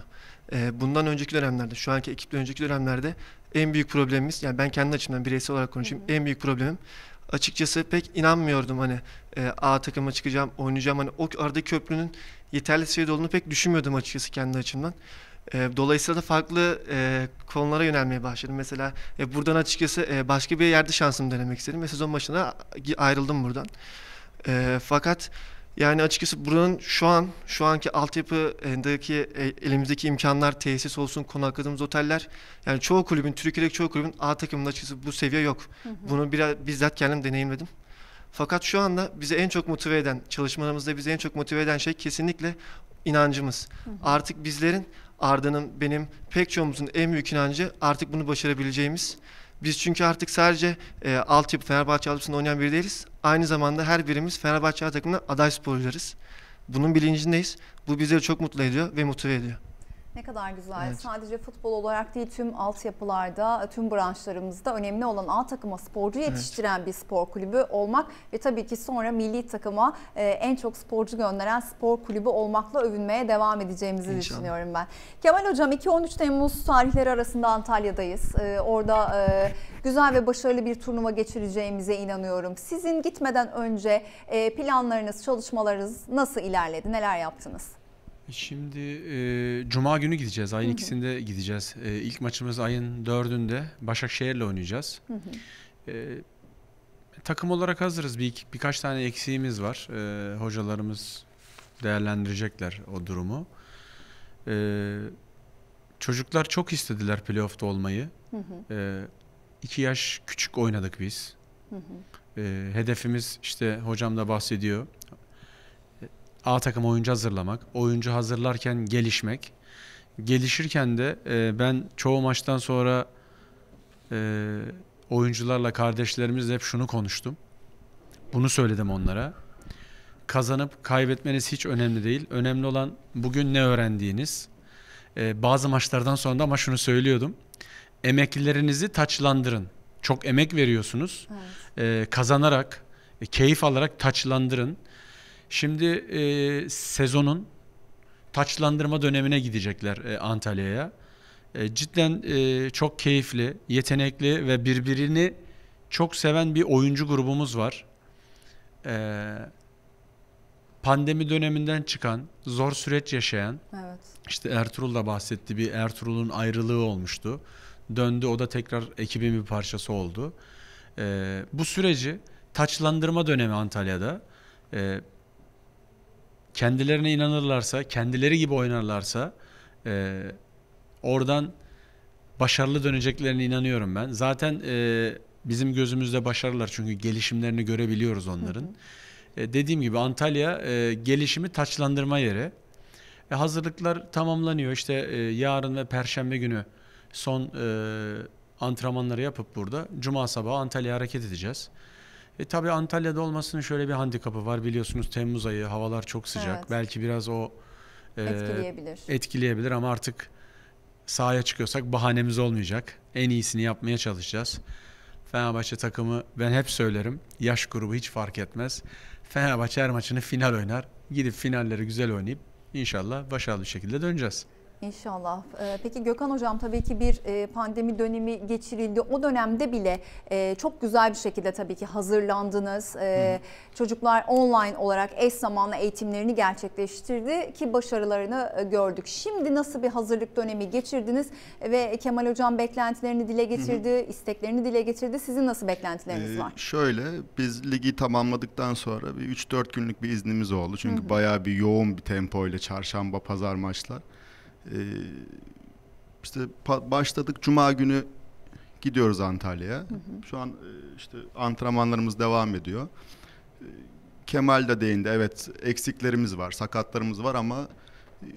E, bundan önceki dönemlerde, şu anki ekiple önceki dönemlerde en büyük problemimiz, yani ben kendi açımdan bireysel olarak konuşayım, hı hı. en büyük problemim açıkçası pek inanmıyordum hani e, A takıma çıkacağım, oynayacağım. Hani o aradaki köprünün yeterli seviyede olduğunu pek düşünmüyordum açıkçası kendi açımdan. E, dolayısıyla da farklı e, konulara yönelmeye başladım. Mesela e, buradan açıkçası e, başka bir yerde şansımı denemek istedim ve sezon başına ayrıldım buradan. E, fakat yani açıkçası buranın şu an şu anki altyapıdaki e, elimizdeki imkanlar, tesis olsun, konakladığımız oteller yani çoğu kulübün, Türkiye'deki çoğu kulübün A takımında açıkçası bu seviye yok. Hı hı. Bunu biraz bizzat kendim deneyimledim. Fakat şu anda bizi en çok motive eden, çalışmalarımızda bizi en çok motive eden şey kesinlikle inancımız. Hı hı. Artık bizlerin, Arda'nın, benim, pek çoğumuzun en büyük inancı artık bunu başarabileceğimiz. Biz çünkü artık sadece e, altyapı Fenerbahçe altyapısında oynayan biri değiliz. Aynı zamanda her birimiz Fenerbahçe takımına aday sporcularız. Bunun bilincindeyiz. Bu bizi çok mutlu ediyor ve motive ediyor. Ne kadar güzel. Evet. Sadece futbol olarak değil tüm altyapılarda, tüm branşlarımızda önemli olan A takıma sporcu yetiştiren evet. bir spor kulübü olmak ve tabii ki sonra milli takıma e, en çok sporcu gönderen spor kulübü olmakla övünmeye devam edeceğimizi İnşallah. düşünüyorum ben. Kemal Hocam 2-13 Temmuz tarihleri arasında Antalya'dayız. E, orada e, güzel ve başarılı bir turnuva geçireceğimize inanıyorum. Sizin gitmeden önce planlarınız, çalışmalarınız nasıl ilerledi? Neler yaptınız? Şimdi e, Cuma günü gideceğiz. Ayın Hı-hı. ikisinde gideceğiz. E, ilk maçımız ayın dördünde Başakşehir'le oynayacağız. Hı hı. E, takım olarak hazırız. Bir, birkaç tane eksiğimiz var. E, hocalarımız değerlendirecekler o durumu. E, çocuklar çok istediler playoff'ta olmayı. Hı hı. E, iki yaş küçük oynadık biz. Hı hı. E, hedefimiz işte hocam da bahsediyor. A takım oyuncu hazırlamak, oyuncu hazırlarken gelişmek. Gelişirken de e, ben çoğu maçtan sonra e, oyuncularla, kardeşlerimizle hep şunu konuştum. Bunu söyledim onlara. Kazanıp kaybetmeniz hiç önemli değil. Önemli olan bugün ne öğrendiğiniz. E, bazı maçlardan sonra da ama şunu söylüyordum. Emeklilerinizi taçlandırın. Çok emek veriyorsunuz. Evet. E, kazanarak, e, keyif alarak taçlandırın. Şimdi e, sezonun taçlandırma dönemine gidecekler e, Antalya'ya. E, cidden e, çok keyifli, yetenekli ve birbirini çok seven bir oyuncu grubumuz var. E, pandemi döneminden çıkan, zor süreç yaşayan, evet. işte Ertuğrul da bahsetti bir Ertuğrul'un ayrılığı olmuştu. Döndü o da tekrar ekibin bir parçası oldu. E, bu süreci taçlandırma dönemi Antalya'da. E, kendilerine inanırlarsa, kendileri gibi oynarlarsa e, oradan başarılı döneceklerine inanıyorum ben. Zaten e, bizim gözümüzde başarılar çünkü gelişimlerini görebiliyoruz onların. Hı hı. E, dediğim gibi Antalya e, gelişimi taçlandırma yeri. E, hazırlıklar tamamlanıyor. İşte e, yarın ve perşembe günü son e, antrenmanları yapıp burada cuma sabahı Antalya'ya hareket edeceğiz. E tabii Antalya'da olmasının şöyle bir handikapı var biliyorsunuz Temmuz ayı havalar çok sıcak. Evet. Belki biraz o e, etkileyebilir. Etkileyebilir ama artık sahaya çıkıyorsak bahanemiz olmayacak. En iyisini yapmaya çalışacağız. Fenerbahçe takımı ben hep söylerim. Yaş grubu hiç fark etmez. Fenerbahçe her maçını final oynar. Gidip finalleri güzel oynayıp inşallah başarılı bir şekilde döneceğiz. İnşallah. Ee, peki Gökhan Hocam tabii ki bir e, pandemi dönemi geçirildi. O dönemde bile e, çok güzel bir şekilde tabii ki hazırlandınız. Ee, hı. Çocuklar online olarak eş zamanlı eğitimlerini gerçekleştirdi ki başarılarını e, gördük. Şimdi nasıl bir hazırlık dönemi geçirdiniz ve Kemal Hocam beklentilerini dile getirdi, Hı. isteklerini dile getirdi. Sizin nasıl beklentileriniz ee, var? Şöyle biz ligi tamamladıktan sonra bir 3-4 günlük bir iznimiz oldu. Çünkü Hı. bayağı bir yoğun bir tempo ile çarşamba pazar maçlar. Ee, işte başladık Cuma günü gidiyoruz Antalya'ya. Şu an e, işte antrenmanlarımız devam ediyor. Ee, Kemal de değindi. Evet eksiklerimiz var, sakatlarımız var ama e,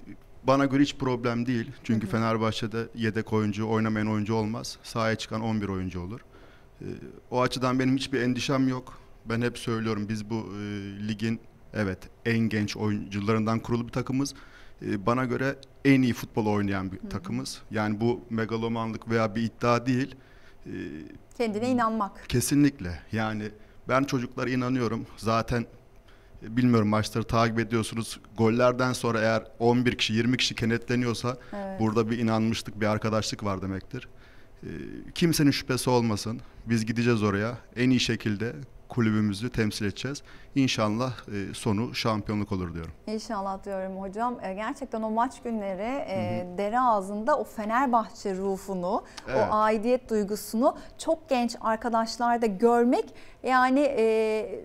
bana göre hiç problem değil. Çünkü hı hı. Fenerbahçe'de yedek oyuncu, oynamayan oyuncu olmaz. Sahaya çıkan 11 oyuncu olur. Ee, o açıdan benim hiçbir endişem yok. Ben hep söylüyorum biz bu e, ligin evet en genç oyuncularından kurulu bir takımız. Ee, bana göre en iyi futbol oynayan bir Hı. takımız. Yani bu megalomanlık veya bir iddia değil. Ee, Kendine inanmak. Kesinlikle. Yani ben çocuklara inanıyorum. Zaten e, bilmiyorum maçları takip ediyorsunuz. Gollerden sonra eğer 11 kişi 20 kişi kenetleniyorsa evet. burada bir inanmışlık, bir arkadaşlık var demektir. Ee, kimsenin şüphesi olmasın. Biz gideceğiz oraya. En iyi şekilde kulübümüzü temsil edeceğiz. İnşallah e, sonu şampiyonluk olur diyorum. İnşallah diyorum hocam. E, gerçekten o maç günleri e, dere ağzında o Fenerbahçe ruhunu, evet. o aidiyet duygusunu çok genç arkadaşlarda görmek yani e,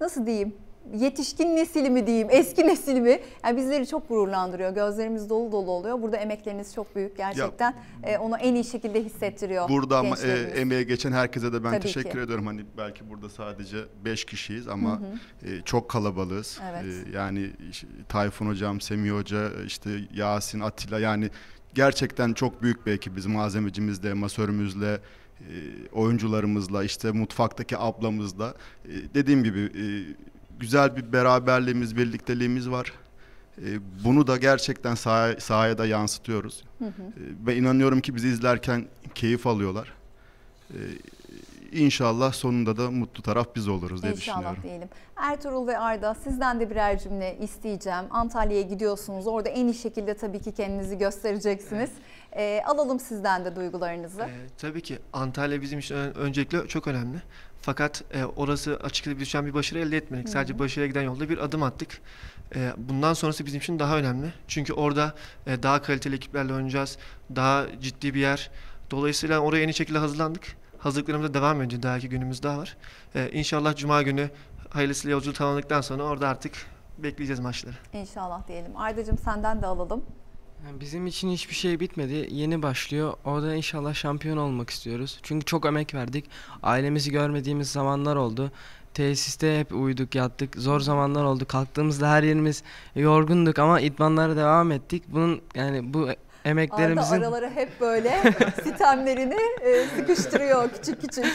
nasıl diyeyim yetişkin nesili mi diyeyim, eski nesil mi? Yani bizleri çok gururlandırıyor. Gözlerimiz dolu dolu oluyor. Burada emekleriniz çok büyük gerçekten. Ya, e, onu en iyi şekilde hissettiriyor. Burada e, emeğe geçen herkese de ben Tabii teşekkür ki. ediyorum. Hani belki burada sadece beş kişiyiz ama hı hı. E, çok kalabalığız. Evet. E, yani Tayfun hocam, Semih hoca, işte Yasin, Atilla yani gerçekten çok büyük bir ekibiz. Malzemecimizle, masörümüzle, e, oyuncularımızla, işte mutfaktaki ablamızla. E, dediğim gibi e, güzel bir beraberliğimiz, birlikteliğimiz var. Ee, bunu da gerçekten sah sahaya da yansıtıyoruz. Hı hı. Ee, ve inanıyorum ki bizi izlerken keyif alıyorlar. Ee, inşallah sonunda da mutlu taraf biz oluruz diye İnşallah düşünüyorum. diyelim. Ertuğrul ve Arda sizden de birer cümle isteyeceğim. Antalya'ya gidiyorsunuz. Orada en iyi şekilde tabii ki kendinizi göstereceksiniz. Evet. Ee, alalım sizden de duygularınızı. Ee, tabii ki Antalya bizim için öncelikle çok önemli. Fakat e, orası açıklayabileceğim bir başarı elde etmedik. Hı. Sadece başarıya giden yolda bir adım attık. E, bundan sonrası bizim için daha önemli. Çünkü orada e, daha kaliteli ekiplerle oynayacağız. Daha ciddi bir yer. Dolayısıyla oraya yeni şekilde hazırlandık. Hazırlıklarımız da devam ediyor. Daha iki günümüz daha var. E, inşallah Cuma günü hayırlısıyla yolculuğu tamamladıktan sonra orada artık bekleyeceğiz maçları. İnşallah diyelim. Arda'cığım senden de alalım. Bizim için hiçbir şey bitmedi. Yeni başlıyor. Orada inşallah şampiyon olmak istiyoruz. Çünkü çok emek verdik. Ailemizi görmediğimiz zamanlar oldu. Tesiste hep uyuduk, yattık. Zor zamanlar oldu. Kalktığımızda her yerimiz yorgunduk ama idmanlara devam ettik. Bunun yani bu emeklerimizin... Arda araları hep böyle sitemlerini e, sıkıştırıyor küçük küçük.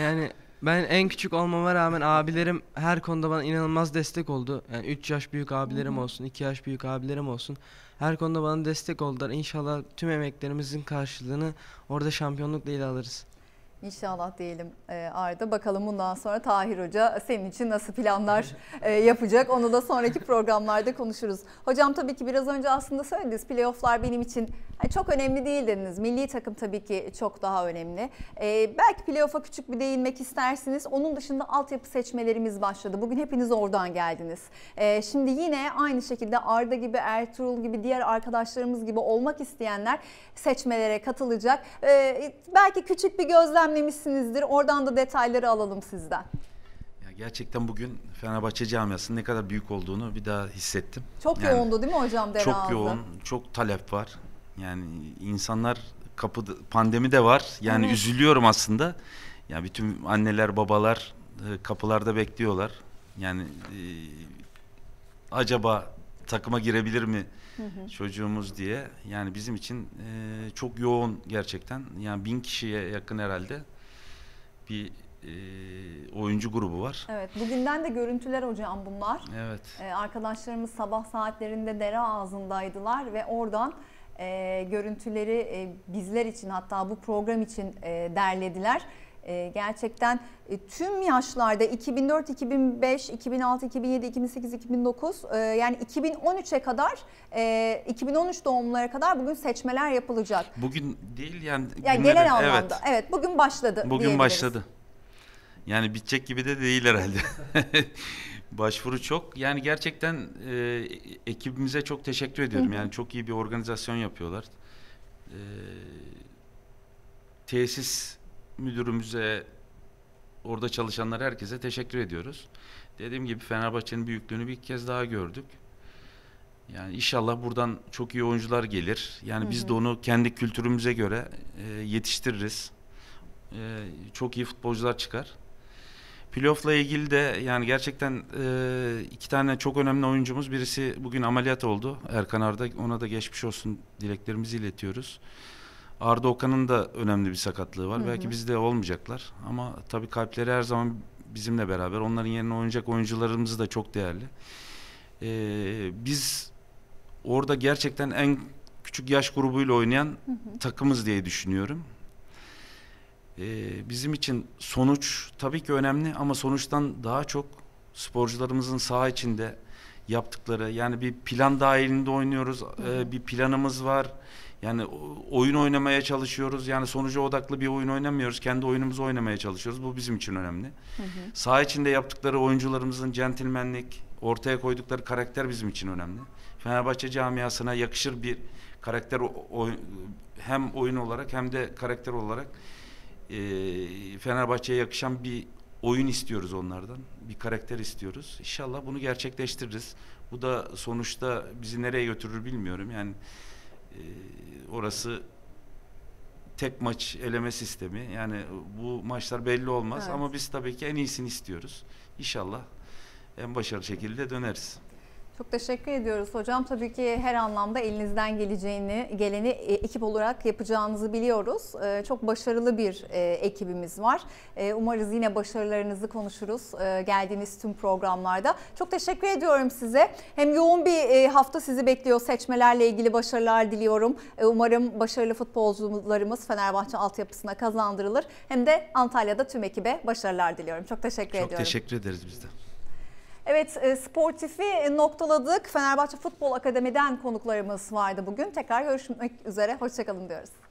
yani ben en küçük olmama rağmen abilerim her konuda bana inanılmaz destek oldu. Yani 3 yaş büyük abilerim olsun, 2 yaş büyük abilerim olsun. Her konuda bana destek oldular. İnşallah tüm emeklerimizin karşılığını orada şampiyonlukla ele alırız. İnşallah diyelim e, Arda. Bakalım bundan sonra Tahir Hoca senin için nasıl planlar e, yapacak onu da sonraki programlarda konuşuruz. Hocam tabii ki biraz önce aslında söylediniz playofflar benim için e, çok önemli değil dediniz. Milli takım tabii ki çok daha önemli. Belki playoff'a küçük bir değinmek istersiniz. Onun dışında altyapı seçmelerimiz başladı. Bugün hepiniz oradan geldiniz. Şimdi yine aynı şekilde Arda gibi Ertuğrul gibi diğer arkadaşlarımız gibi olmak isteyenler seçmelere katılacak. Belki küçük bir gözlem gözlemlemişsinizdir. Oradan da detayları alalım sizden. Ya gerçekten bugün Fenerbahçe camiasının ne kadar büyük olduğunu bir daha hissettim. Çok yani, yoğundu değil mi hocam Dera Çok yoğun, çok talep var. Yani insanlar kapı pandemi de var. Yani evet. üzülüyorum aslında. Ya yani bütün anneler, babalar e, kapılarda bekliyorlar. Yani e, acaba takıma girebilir mi? hı hı. çocuğumuz diye. Yani bizim için e, çok yoğun gerçekten. Yani bin kişiye yakın herhalde bir e, oyuncu grubu var. Evet, bugünden de görüntüler hocam bunlar. Evet. E, arkadaşlarımız sabah saatlerinde dere ağzındaydılar ve oradan e, görüntüleri e, bizler için hatta bu program için e, derlediler. Ee, gerçekten e, tüm yaşlarda 2004, 2005, 2006, 2007, 2008, 2009 yani 2013'e kadar 2013 e, doğumlara kadar bugün seçmeler yapılacak. Bugün değil yani, günlerin, yani genel anlamda. Evet. evet bugün başladı. Bugün başladı. Yani bitecek gibi de değil herhalde. Başvuru çok. Yani gerçekten e, ekibimize çok teşekkür ediyorum. Yani çok iyi bir organizasyon yapıyorlar. E, tesis müdürümüze, orada çalışanlara herkese teşekkür ediyoruz. Dediğim gibi Fenerbahçe'nin büyüklüğünü bir kez daha gördük. Yani inşallah buradan çok iyi oyuncular gelir. Yani Hı-hı. biz de onu kendi kültürümüze göre e, yetiştiririz. E, çok iyi futbolcular çıkar. Playoff'la ilgili de yani gerçekten e, iki tane çok önemli oyuncumuz. Birisi bugün ameliyat oldu. Erkan Arda ona da geçmiş olsun dileklerimizi iletiyoruz. Arda Okan'ın da önemli bir sakatlığı var. Hı hı. Belki bizde olmayacaklar ama tabii kalpleri her zaman bizimle beraber. Onların yerine oynayacak oyuncularımız da çok değerli. Ee, biz orada gerçekten en küçük yaş grubuyla oynayan hı hı. takımız diye düşünüyorum. Ee, bizim için sonuç tabii ki önemli ama sonuçtan daha çok sporcularımızın saha içinde yaptıkları yani bir plan dahilinde oynuyoruz. Ee, bir planımız var. Yani oyun oynamaya çalışıyoruz. Yani sonuca odaklı bir oyun oynamıyoruz. Kendi oyunumuzu oynamaya çalışıyoruz. Bu bizim için önemli. Sağ hı. Saha içinde yaptıkları oyuncularımızın centilmenlik, ortaya koydukları karakter bizim için önemli. Fenerbahçe camiasına yakışır bir karakter oy, hem oyun olarak hem de karakter olarak e, Fenerbahçe'ye yakışan bir oyun istiyoruz onlardan. Bir karakter istiyoruz. İnşallah bunu gerçekleştiririz. Bu da sonuçta bizi nereye götürür bilmiyorum. Yani ee, orası tek maç eleme sistemi. Yani bu maçlar belli olmaz evet. ama biz tabii ki en iyisini istiyoruz. İnşallah en başarılı şekilde döneriz. Çok teşekkür ediyoruz hocam. Tabii ki her anlamda elinizden geleceğini, geleni e, ekip olarak yapacağınızı biliyoruz. E, çok başarılı bir e, ekibimiz var. Umarız yine başarılarınızı konuşuruz geldiğiniz tüm programlarda. Çok teşekkür ediyorum size. Hem yoğun bir hafta sizi bekliyor seçmelerle ilgili başarılar diliyorum. Umarım başarılı futbolcularımız Fenerbahçe altyapısına kazandırılır. Hem de Antalya'da tüm ekibe başarılar diliyorum. Çok teşekkür Çok ediyorum. Çok teşekkür ederiz biz de. Evet e, sportifi e, noktaladık. Fenerbahçe Futbol Akademi'den konuklarımız vardı bugün. Tekrar görüşmek üzere. Hoşçakalın diyoruz.